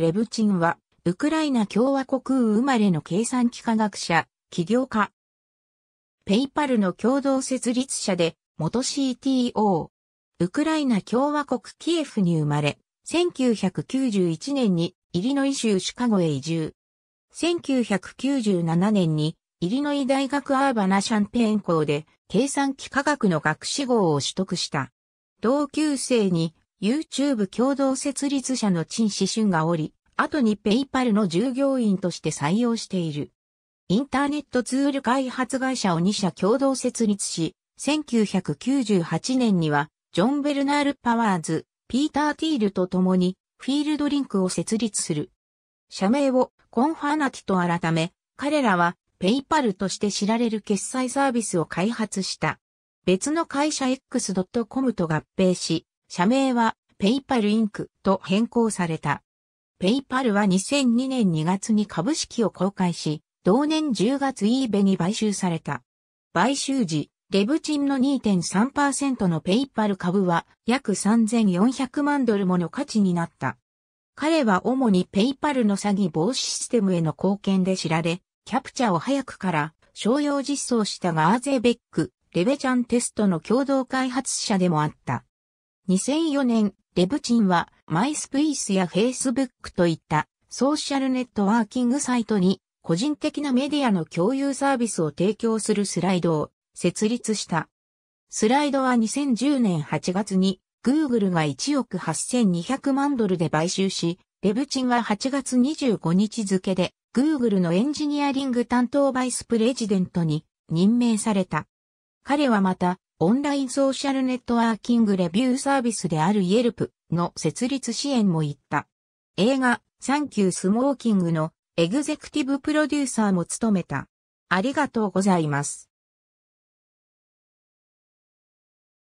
レブチンは、ウクライナ共和国生まれの計算機科学者、起業家。ペイパルの共同設立者で、元 CTO。ウクライナ共和国キエフに生まれ、1991年にイリノイ州シカゴへ移住。1997年にイリノイ大学アーバナシャンペーン校で計算機科学の学士号を取得した。同級生に YouTube 共同設立者の陳志春がおり、後にペイパルの従業員として採用している。インターネットツール開発会社を2社共同設立し、1998年には、ジョン・ベルナール・パワーズ、ピーター・ティールと共に、フィールドリンクを設立する。社名をコンファーナティと改め、彼らはペイパルとして知られる決済サービスを開発した。別の会社 X.com と合併し、社名はペイパルインクと変更された。ペイパルは2002年2月に株式を公開し、同年10月イーベに買収された。買収時、レブチンの2.3%のペイパル株は約3400万ドルもの価値になった。彼は主にペイパルの詐欺防止システムへの貢献で知られ、キャプチャを早くから商用実装したガーゼベック、レベチャンテストの共同開発者でもあった。2004年、レブチンはマイスペースやフェイスブックといったソーシャルネットワーキングサイトに個人的なメディアの共有サービスを提供するスライドを設立した。スライドは2010年8月に Google が1億8200万ドルで買収し、レブチンは8月25日付で Google のエンジニアリング担当バイスプレジデントに任命された。彼はまたオンラインソーシャルネットワーキングレビューサービスである Yelp の設立支援も言った。映画、サンキュースモーキングのエグゼクティブプロデューサーも務めた。ありがとうございます。